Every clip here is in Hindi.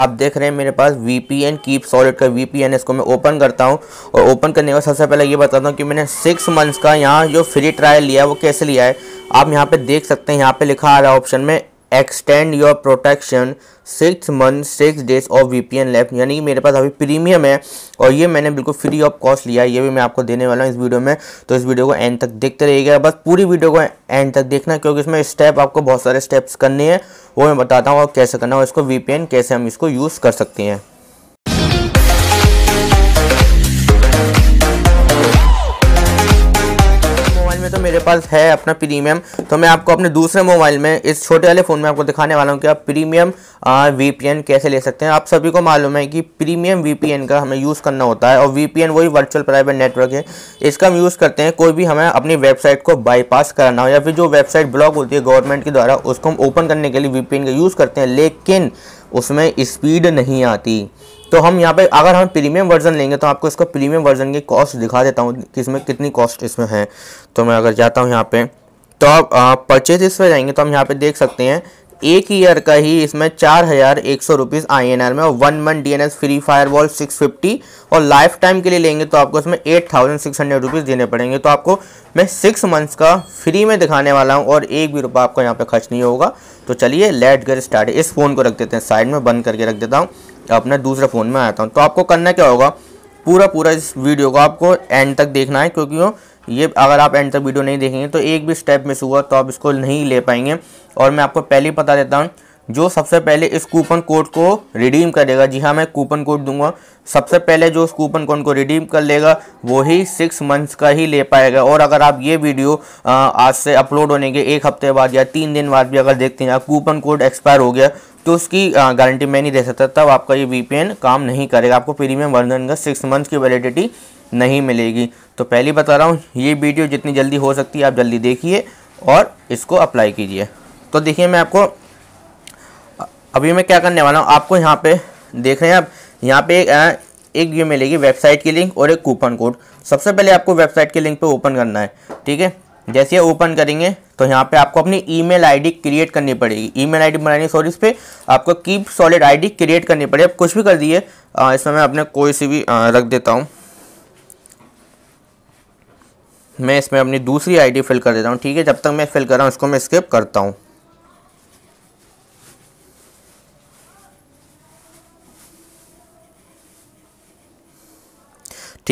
आप देख रहे हैं मेरे पास V P N keep solid का वी पी एन इसको मैं ओपन करता हूं और ओपन करने बाद सबसे पहले ये बताता हूं कि मैंने सिक्स मंथ्स का यहाँ जो फ्री ट्रायल लिया वो कैसे लिया है आप यहाँ पे देख सकते हैं यहाँ पे लिखा आ रहा है ऑप्शन में extend your protection six month six days of V P N left यानी कि मेरे पास अभी प्रीमियम है और ये मैंने बिल्कुल फ्री ऑफ कॉस्ट लिया है ये भी मैं आपको देने वाला हूँ इस वीडियो में तो इस वीडियो को एंड तक देखते रहिएगा बस पूरी वीडियो को एंड तक देखना क्योंकि इसमें स्टेप आपको बहुत सारे स्टेप्स करने हैं वो मैं बताता हूँ और कैसे करना और इसको वी पी एन कैसे हम इसको यूज़ कर सकते हैं मेरे पास है अपना प्रीमियम तो मैं आपको अपने दूसरे मोबाइल में इस छोटे वाले फ़ोन में आपको दिखाने वाला हूँ कि आप प्रीमियम वी कैसे ले सकते हैं आप सभी को मालूम है कि प्रीमियम वी का हमें यूज़ करना होता है और वी वही वर्चुअल प्राइवेट नेटवर्क है इसका हम यूज़ करते हैं कोई भी हमें अपनी वेबसाइट को बाईपास करना हो या फिर जो वेबसाइट ब्लॉक होती है गवर्नमेंट के द्वारा उसको हम ओपन करने के लिए वी का यूज़ करते हैं लेकिन उसमें स्पीड नहीं आती तो हम यहाँ पे अगर हम प्रीमियम वर्जन लेंगे तो आपको इसका प्रीमियम वर्जन की कॉस्ट दिखा देता हूँ कि इसमें कितनी कॉस्ट इसमें है तो मैं अगर जाता हूँ यहाँ पे तो आप परचेज इस पर जाएंगे तो हम यहाँ पे देख सकते हैं एक ईयर का ही इसमें चार हज़ार एक सौ रुपीज़ आई एन आर में और one month D N S free firewall six fifty और लाइफ टाइम के लिए लेंगे तो आपको इसमें eight thousand six hundred rupees देने पड़ेंगे तो आपको मैं सिक्स मंथ्स का फ्री में दिखाने वाला हूँ और एक भी रुपया आपको यहाँ पे खर्च नहीं होगा तो चलिए लेट गर स्टार्ट इस फ़ोन को रख देते हैं साइड में बंद करके रख देता हूँ अपना दूसरे फ़ोन में आता हूँ तो आपको करना क्या होगा पूरा पूरा इस वीडियो को आपको एंड तक देखना है क्योंकि वो ये अगर आप एंड तक वीडियो नहीं देखेंगे तो एक भी स्टेप मिस हुआ तो आप इसको नहीं ले पाएंगे और मैं आपको पहले ही बता देता हूँ जो सबसे पहले इस कूपन कोड को रिडीम करेगा जी हाँ मैं कूपन कोड दूंगा सबसे पहले जो उस कूपन कोड को रिडीम कर लेगा वो ही सिक्स मंथ्स का ही ले पाएगा और अगर आप ये वीडियो आज से अपलोड होने के एक हफ्ते बाद या तीन दिन बाद भी अगर देखते हैं कूपन कोड एक्सपायर हो गया तो उसकी गारंटी मैं नहीं दे सकता तब आपका ये वी काम नहीं करेगा आपको प्रीमियम वर्जन का सिक्स मंथ्स की वैलिडिटी नहीं मिलेगी तो पहली बता रहा हूँ ये वीडियो जितनी जल्दी हो सकती है आप जल्दी देखिए और इसको अप्लाई कीजिए तो देखिए मैं आपको अभी मैं क्या करने वाला हूँ आपको यहाँ पे देख रहे हैं आप यहाँ पे एक एक ये मिलेगी वेबसाइट की लिंक और एक कूपन कोड सबसे पहले आपको वेबसाइट के लिंक पे ओपन करना है ठीक है जैसे ओपन करेंगे तो यहाँ पे आपको अपनी ईमेल आईडी क्रिएट करनी पड़ेगी ईमेल आईडी बनानी सॉरी इस पर आपको कीप सॉलिड आईडी क्रिएट करनी पड़ेगी आप कुछ भी कर दिए इसमें मैं अपने कोई सी भी आ, रख देता हूँ मैं इसमें अपनी दूसरी आईडी फिल कर देता हूँ ठीक है जब तक मैं फिल कर रहा हूँ इसको मैं स्किप करता हूँ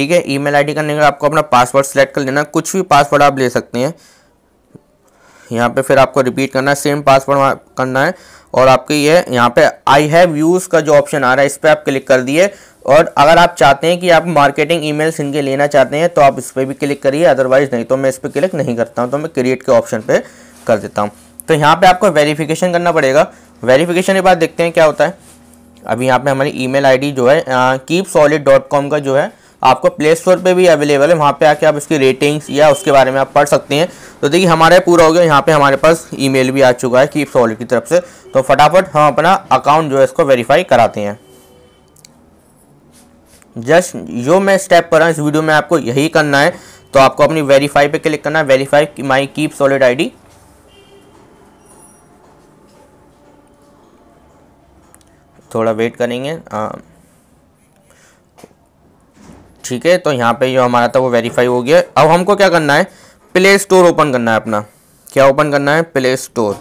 ठीक है ईमेल आईडी करने का आपको अपना पासवर्ड सेलेक्ट कर लेना कुछ भी पासवर्ड आप ले सकते हैं यहाँ पे फिर आपको रिपीट करना है सेम पासवर्ड करना है और आपके ये यहाँ पे आई हैव यूज़ का जो ऑप्शन आ रहा है इस पर आप क्लिक कर दिए और अगर आप चाहते हैं कि आप मार्केटिंग ई मेल्स इनके लेना चाहते हैं तो आप इस पर भी क्लिक करिए अदरवाइज़ नहीं तो मैं इस पर क्लिक नहीं करता हूँ तो मैं क्रिएट के ऑप्शन पर कर देता हूँ तो यहाँ पर आपको वेरीफिकेशन करना पड़ेगा वेरीफिकेशन के बाद देखते हैं क्या होता है अभी यहाँ पे हमारी ईमेल आईडी जो है कीप सॉलिड डॉट कॉम का जो है आपको प्ले स्टोर पर भी अवेलेबल है वहाँ पर आके आप इसकी रेटिंग्स या उसके बारे में आप पढ़ सकते हैं तो देखिए हमारा पूरा हो गया यहाँ पर हमारे पास ई भी आ चुका है कीप सॉलिड की तरफ से तो फटाफट हम अपना अकाउंट जो है इसको वेरीफाई कराते हैं जस्ट जो मैं स्टेप कर रहा हूँ इस वीडियो में आपको यही करना है तो आपको अपनी वेरीफाई पे क्लिक करना है verify my keep solid ID थोड़ा वेट करेंगे आ, हाँ। ठीक है तो यहाँ पे जो हमारा था वो वेरीफाई हो गया अब हमको क्या करना है प्ले स्टोर ओपन करना है अपना क्या ओपन करना है play store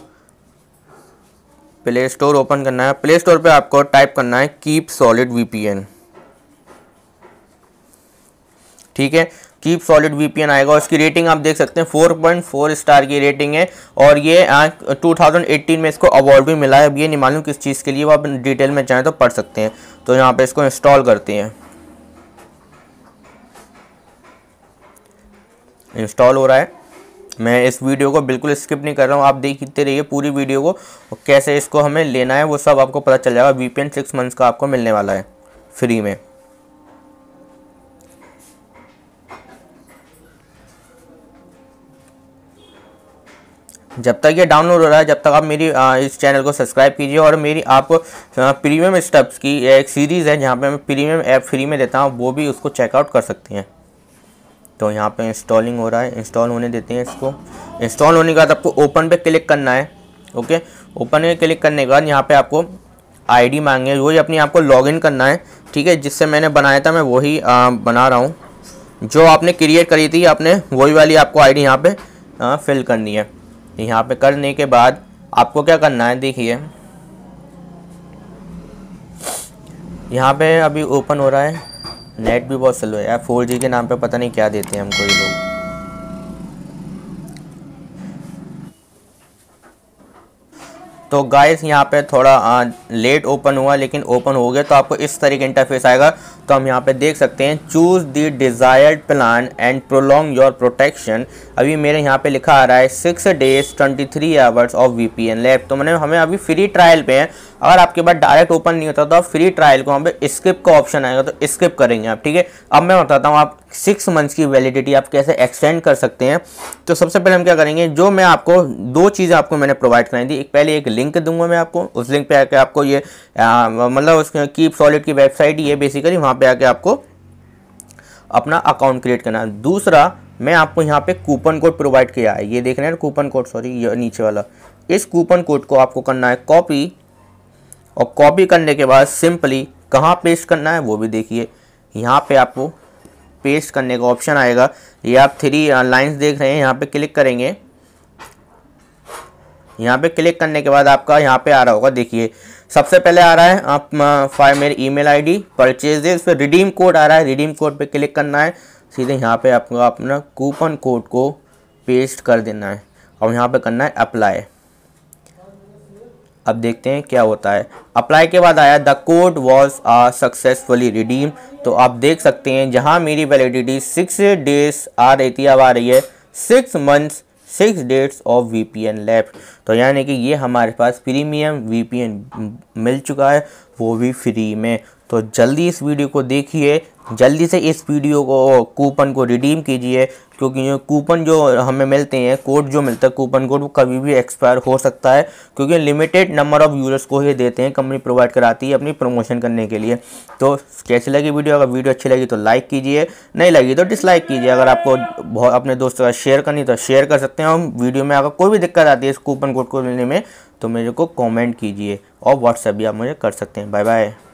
play store open करना है प्ले स्टोर पे आपको टाइप करना है कीप सॉलिड वीपीएन ठीक है कीप सॉलिड वीपीएन आएगा उसकी रेटिंग आप देख सकते हैं 4.4 स्टार की रेटिंग है और ये आ, 2018 में इसको अवार्ड भी मिला है अब ये नहीं मालूम किस चीज़ के लिए वो आप डिटेल में चाहें तो पढ़ सकते हैं तो यहाँ पे इसको इंस्टॉल करते हैं इंस्टॉल हो रहा है मैं इस वीडियो को बिल्कुल स्किप नहीं कर रहा हूँ आप देखते रहिए पूरी वीडियो को कैसे इसको हमें लेना है वो सब आपको पता चल जाएगा वी पी सिक्स मंथ्स का आपको मिलने वाला है फ्री में जब तक ये डाउनलोड हो रहा है जब तक आप मेरी आ, इस चैनल को सब्सक्राइब कीजिए और मेरी आप प्रीमियम स्टेप्स की एक सीरीज़ है जहाँ पे मैं प्रीमियम ऐप फ्री में देता हूँ वो भी उसको चेकआउट कर सकती हैं तो यहाँ पे इंस्टॉलिंग हो रहा है इंस्टॉल होने देते हैं इसको इंस्टॉल होने के बाद आपको ओपन पे क्लिक करना है ओके ओपन पे क्लिक करने के बाद यहाँ पे आपको आईडी मांगे वही अपनी आपको लॉगिन करना है ठीक है जिससे मैंने बनाया था मैं वही बना रहा हूँ जो आपने क्रिएट करी थी आपने वही वाली आपको आई डी यहाँ पर फिल करनी है यहाँ पर करने के बाद आपको क्या करना है देखिए यहाँ पे अभी ओपन हो रहा है नेट भी बहुत स्लो है यार फोर के नाम पर पता नहीं क्या देते हैं हमको ये लोग तो गाइस यहाँ पे थोड़ा आ, लेट ओपन हुआ लेकिन ओपन हो गया तो आपको इस तरीके इंटरफेस आएगा तो हम यहाँ पे देख सकते हैं choose the desired plan and prolong your protection अभी मेरे यहाँ पे लिखा आ रहा है six days twenty three hours of V P N लैब तो मैंने हमें अभी फ्री ट्रायल पे हैं अगर आपके पास डायरेक्ट ओपन नहीं होता तो आप फ्री ट्रायल को वहाँ पे स्किप का ऑप्शन आएगा तो स्किप करेंगे आप ठीक है अब मैं बताता हूँ आप सिक्स मंथ्स की वैलिडिटी आप कैसे एक्सटेंड कर सकते हैं तो सबसे पहले हम क्या करेंगे जो मैं आपको दो चीज़ें आपको मैंने प्रोवाइड कराई थी एक पहले एक लिंक दूंगा मैं आपको उस लिंक पे आके आपको ये मतलब उसके कीप सॉलिड की वेबसाइट ये बेसिकली वहाँ पे आके आपको अपना अकाउंट क्रिएट करना है दूसरा मैं आपको यहाँ पे कूपन कोड प्रोवाइड किया है ये देख रहे हैं कूपन कोड सॉरी ये नीचे वाला इस कूपन कोड को आपको करना है कॉपी और कॉपी करने के बाद सिंपली कहाँ पेस्ट करना है वो भी देखिए यहाँ पे आपको पेस्ट करने का ऑप्शन आएगा ये आप थ्री लाइन्स देख रहे हैं यहाँ पे क्लिक करेंगे यहाँ पे क्लिक करने के बाद आपका यहाँ पे आ रहा होगा देखिए सबसे पहले आ रहा है आप फाइव मेरी ईमेल आईडी परचेज इस रिडीम कोड आ रहा है रिडीम कोड पे क्लिक करना है सीधे यहाँ पे आपको अपना कूपन कोड को पेस्ट कर देना है और यहाँ पे करना है अप्लाई अब देखते हैं क्या होता है अप्लाई के बाद आया the code was uh successfully redeem तो आप देख सकते हैं जहाँ मेरी वैलिडिटी सिक्स डेज आ रही थी अब आ रही है six months six dates of VPN left तो यानी कि ये हमारे पास प्रीमियम वीपीएन मिल चुका है वो भी फ्री में तो जल्दी इस वीडियो को देखिए जल्दी से इस वीडियो को कूपन को रिडीम कीजिए क्योंकि ये कूपन जो हमें मिलते हैं कोड जो मिलता है कूपन कोड वो कभी भी एक्सपायर हो सकता है क्योंकि लिमिटेड नंबर ऑफ़ यूज़र्स को ही देते हैं कंपनी प्रोवाइड कराती है अपनी प्रमोशन करने के लिए तो कैसी लगी वीडियो अगर वीडियो अच्छी लगी तो लाइक कीजिए नहीं लगी तो डिसलाइक कीजिए अगर आपको अपने दोस्तों का शेयर करनी तो शेयर कर सकते हैं और वीडियो में अगर कोई भी दिक्कत आती है इस कूपन कोड को मिलने में तो मेरे को कॉमेंट कीजिए और व्हाट्सएप भी आप मुझे कर सकते हैं बाय बाय